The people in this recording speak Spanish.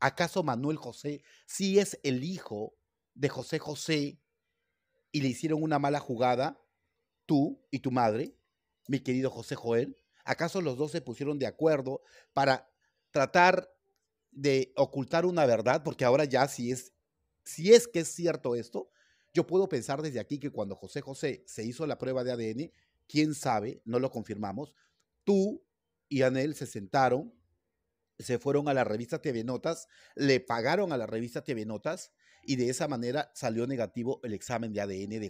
¿Acaso Manuel José sí es el hijo de José José y le hicieron una mala jugada? Tú y tu madre, mi querido José Joel. ¿Acaso los dos se pusieron de acuerdo para tratar de ocultar una verdad? Porque ahora ya si es, si es que es cierto esto, yo puedo pensar desde aquí que cuando José José se hizo la prueba de ADN, quién sabe, no lo confirmamos, tú y Anel se sentaron se fueron a la revista TV Notas, le pagaron a la revista TV Notas y de esa manera salió negativo el examen de ADN de